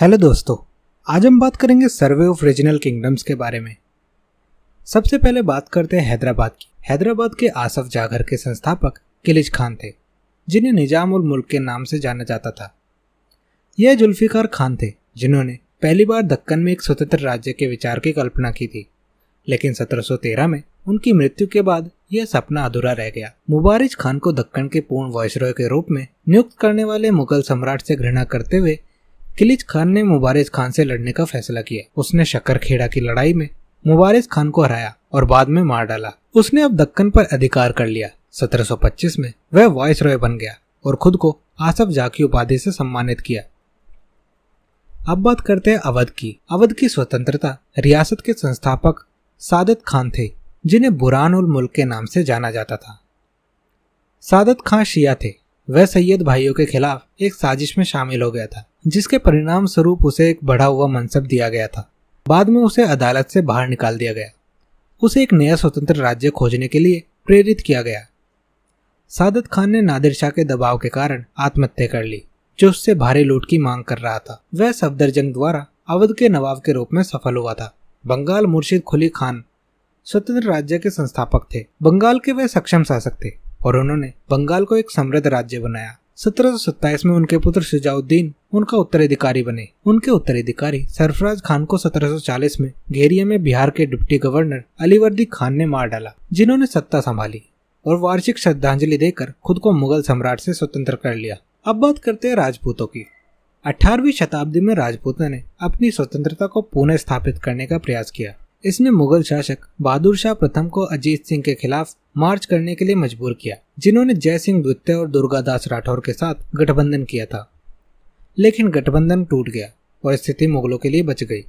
hello दोस्तों आज हम बात करेंगे सर्वे ऑफ रीजनल किंगडम्स के बारे में सबसे पहले बात करते हैं हैदराबाद की हैदराबाद के आसफ जागर के संस्थापक किलिज खान थे जिन्हें निजाम और मुल्क के नाम से जाना जाता था यह जुल्फिकार खान थे जिन्होंने पहली बार दक्कन में एक स्वतंत्र राज्य के विचार की कल्पना की थी लेकिन 1713 में उनकी मृत्यु के बाद यह सपना अधूरा रह गया मुबारिज खान को दक्कन के पूर्ण वॉयसरॉय के रूप में नियुक्त करने वाले मुगल सम्राट से घृणा करते हुए किलिज खान ने मुबारक खान से लड़ने का फैसला किया उसने खेड़ा की लड़ाई में मुबारक खान को हराया और बाद में मार डाला उसने अब दक्कन पर अधिकार कर लिया 1725 में वह वॉइस रॉय बन गया और खुद को आसफ जा की उपाधि से सम्मानित किया अब बात करते हैं अवध की अवध की स्वतंत्रता रियासत के संस्थापक सादत खान थे जिन्हें बुरान उल मुल्क के नाम से जाना जाता था सादत खान शिया थे वह सैयद भाइयों के खिलाफ एक साजिश में शामिल हो गया था जिसके परिणाम स्वरूप उसे एक बढ़ा हुआ मनसब दिया गया था बाद में उसे अदालत से बाहर निकाल दिया गया उसे एक नया स्वतंत्र राज्य खोजने के लिए प्रेरित किया गया सादत खान ने नादिर शाह के दबाव के कारण आत्महत्या कर ली जो उससे भारी लूट की मांग कर रहा था वह सफदरजंग द्वारा अवध के नवाब के रूप में सफल हुआ था बंगाल मुर्शिद खुली खान स्वतंत्र राज्य के संस्थापक थे बंगाल के वह सक्षम शासक थे और उन्होंने बंगाल को एक समृद्ध राज्य बनाया सत्रह में उनके पुत्र शिजाउद्दीन उनका उत्तराधिकारी बने उनके उत्तराधिकारी सरफराज खान को 1740 में घेरिया में बिहार के डिप्टी गवर्नर अलीवर्दी खान ने मार डाला जिन्होंने सत्ता संभाली और वार्षिक श्रद्धांजलि देकर खुद को मुगल सम्राट से स्वतंत्र कर लिया अब बात करते हैं राजपूतों की अठारहवीं शताब्दी में राजपूतों ने अपनी स्वतंत्रता को पुनः स्थापित करने का प्रयास किया इसने मुगल शासक बहादुर शाह प्रथम को अजीत सिंह के खिलाफ मार्च करने के लिए मजबूर किया जिन्होंने जय सिंह द्वितीय और दुर्गादास राठौर के साथ गठबंधन किया था लेकिन गठबंधन टूट गया और स्थिति मुगलों के लिए बच गई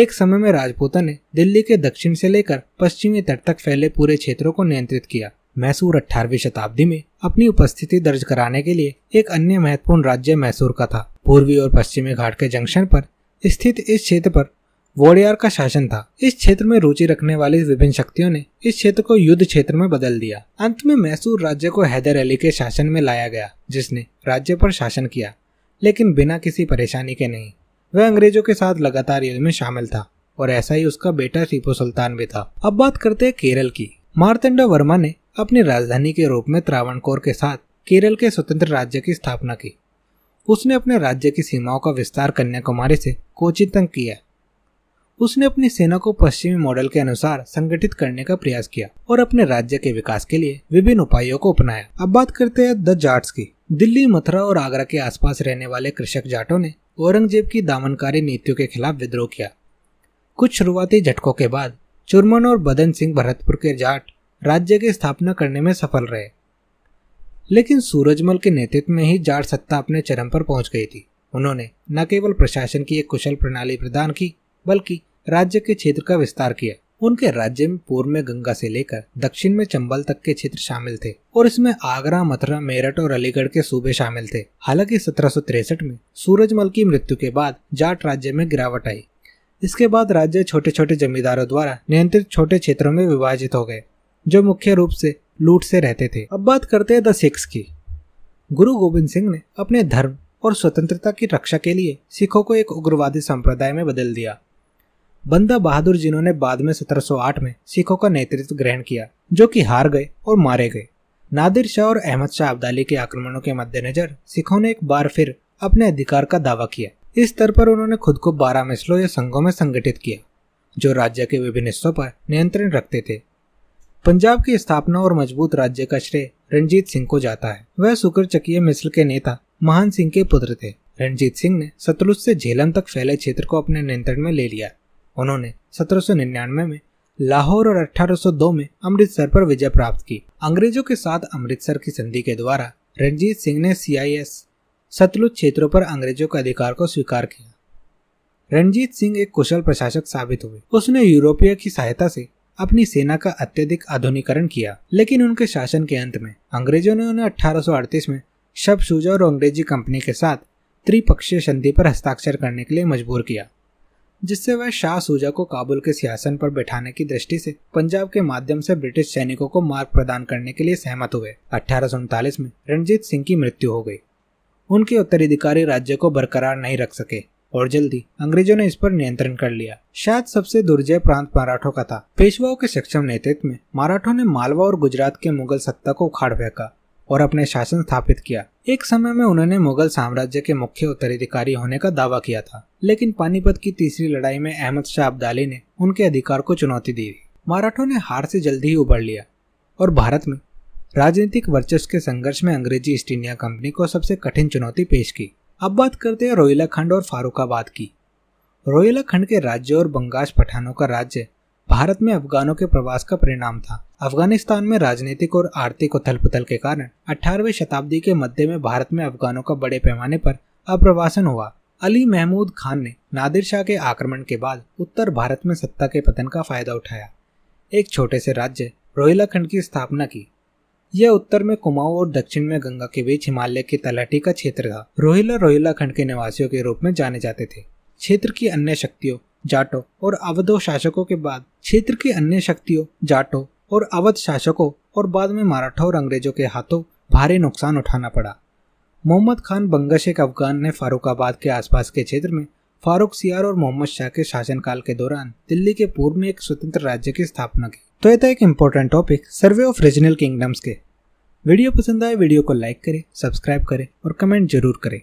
एक समय में राजपूतों ने दिल्ली के दक्षिण से लेकर पश्चिमी तट तक फैले पूरे क्षेत्रों को नियंत्रित किया मैसूर 18वीं शताब्दी में अपनी उपस्थिति दर्ज कराने के लिए एक अन्य महत्वपूर्ण राज्य मैसूर का था पूर्वी और पश्चिमी घाट के जंक्शन पर स्थित इस क्षेत्र पर वोडियार का शासन था इस क्षेत्र में रुचि रखने वाली विभिन्न शक्तियों ने इस क्षेत्र को युद्ध क्षेत्र में बदल दिया अंत में मैसूर राज्य को हैदर अली के शासन में लाया गया जिसने राज्य पर शासन किया लेकिन बिना किसी परेशानी के नहीं वह अंग्रेजों के साथ लगातार युद्ध में शामिल था और ऐसा ही उसका बेटा टीपू सुल्तान भी था अब बात करते हैं केरल की मारतंडा वर्मा ने अपनी राजधानी के रूप में त्रावणकोर के साथ केरल के स्वतंत्र राज्य की स्थापना की उसने अपने राज्य की सीमाओं का विस्तार कन्याकुमारी से कोचि तक किया उसने अपनी सेना को पश्चिमी मॉडल के अनुसार संगठित करने का प्रयास किया और अपने राज्य के विकास के लिए विभिन्न उपायों को अपनाया अब बात करते हैं द जाट्स की दिल्ली मथुरा और आगरा के आसपास रहने वाले कृषक जाटों ने औरंगजेब की दामनकारी नीतियों के खिलाफ विद्रोह किया कुछ शुरुआती झटकों के बाद चुरमन और बदन सिंह भरतपुर के जाट राज्य की स्थापना करने में सफल रहे लेकिन सूरजमल के नेतृत्व में ही जाट सत्ता अपने चरम पर पहुंच गई थी उन्होंने न केवल प्रशासन की एक कुशल प्रणाली प्रदान की बल्कि राज्य के क्षेत्र का विस्तार किया उनके राज्य में पूर्व में गंगा से लेकर दक्षिण में चंबल तक के क्षेत्र शामिल थे और इसमें आगरा मथुरा मेरठ और अलीगढ़ के सूबे शामिल थे हालांकि सत्रह में सूरजमल की मृत्यु के बाद जाट राज्य में गिरावट आई इसके बाद राज्य छोटे छोटे जमींदारों द्वारा नियंत्रित छोटे क्षेत्रों में विभाजित हो गए जो मुख्य रूप से लूट से रहते थे अब बात करते हैं द सिक्स की गुरु गोविंद सिंह ने अपने धर्म और स्वतंत्रता की रक्षा के लिए सिखों को एक उग्रवादी संप्रदाय में बदल दिया बंदा बहादुर जिन्होंने बाद में 1708 में सिखों का नेतृत्व ग्रहण किया जो कि हार गए और मारे गए नादिर शाह और अहमद शाह अब्दाली के आक्रमणों के मद्देनजर सिखों ने एक बार फिर अपने अधिकार का दावा किया इस स्तर पर उन्होंने खुद को बारह मिसलों या संघों में संगठित किया जो राज्य के विभिन्न हिस्सों पर नियंत्रण रखते थे पंजाब की स्थापना और मजबूत राज्य का श्रेय रणजीत सिंह को जाता है वह सुकर चकीय मिसल के नेता महान सिंह के पुत्र थे रणजीत सिंह ने सतलुज से झेलम तक फैले क्षेत्र को अपने नियंत्रण में ले लिया उन्होंने 1799 में लाहौर और 1802 में अमृतसर पर विजय प्राप्त की अंग्रेजों के साथ अमृतसर की संधि के द्वारा रणजीत सिंह ने सीआईएस सतलुज क्षेत्रों पर अंग्रेजों के अधिकार को स्वीकार किया रणजीत सिंह एक कुशल प्रशासक साबित हुए उसने यूरोपीय की सहायता से अपनी सेना का अत्यधिक आधुनिकरण किया लेकिन उनके शासन के अंत में अंग्रेजों ने उन्हें 1838 में शब और अंग्रेजी कंपनी के साथ त्रिपक्षीय संधि पर हस्ताक्षर करने के लिए मजबूर किया जिससे वह शाह सूजा को काबुल के सियासन पर बैठाने की दृष्टि से पंजाब के माध्यम से ब्रिटिश सैनिकों को मार्ग प्रदान करने के लिए सहमत हुए अठारह में रणजीत सिंह की मृत्यु हो गई उनके उत्तराधिकारी राज्य को बरकरार नहीं रख सके और जल्दी अंग्रेजों ने इस पर नियंत्रण कर लिया शायद सबसे दुर्जय प्रांत मराठों का था पेशवाओं के सक्षम नेतृत्व में मराठों ने मालवा और गुजरात के मुगल सत्ता को उखाड़ फेंका और अपने शासन स्थापित किया एक समय में उन्होंने मुगल साम्राज्य के मुख्य उत्तराधिकारी होने का दावा किया था लेकिन पानीपत की तीसरी लड़ाई में अहमद शाह अब्दाली ने उनके अधिकार को चुनौती दी मराठों ने हार से जल्दी ही उबर लिया और भारत में राजनीतिक वर्चस्व के संघर्ष में अंग्रेजी ईस्ट इंडिया कंपनी को सबसे कठिन चुनौती पेश की अब बात करते हैं रोहिला खंड और फारूकाबाद की रोहिला खंड के राज्य और बंगाश पठानों का राज्य भारत में अफगानों के प्रवास का परिणाम था अफगानिस्तान में राजनीतिक और आर्थिक उथल पुथल के कारण 18वीं शताब्दी के मध्य में भारत में अफगानों का बड़े पैमाने पर अप्रवासन हुआ अली महमूद खान ने नादिर शाह के आक्रमण के बाद उत्तर भारत में सत्ता के पतन का फायदा उठाया एक छोटे से राज्य रोहिला खंड की स्थापना की यह उत्तर में कुमाऊं और दक्षिण में गंगा के बीच हिमालय की तलहटी का क्षेत्र था रोहिला रोहिला खंड के निवासियों के रूप में जाने जाते थे क्षेत्र की अन्य शक्तियों जाटों और अवधो शासकों के बाद क्षेत्र की अन्य शक्तियों जाटों और अवध शासकों और बाद में मराठा और अंग्रेजों के हाथों भारी नुकसान उठाना पड़ा मोहम्मद खान बंगश एक अफगान ने फारूकाबाद के आसपास के क्षेत्र में फारूक सियार और मोहम्मद शाह के शासनकाल के दौरान दिल्ली के पूर्व में एक स्वतंत्र राज्य की स्थापना की तो यह था एक important topic survey of regional kingdoms के वीडियो पसंद आए वीडियो को लाइक करें सब्सक्राइब करें और कमेंट जरूर करें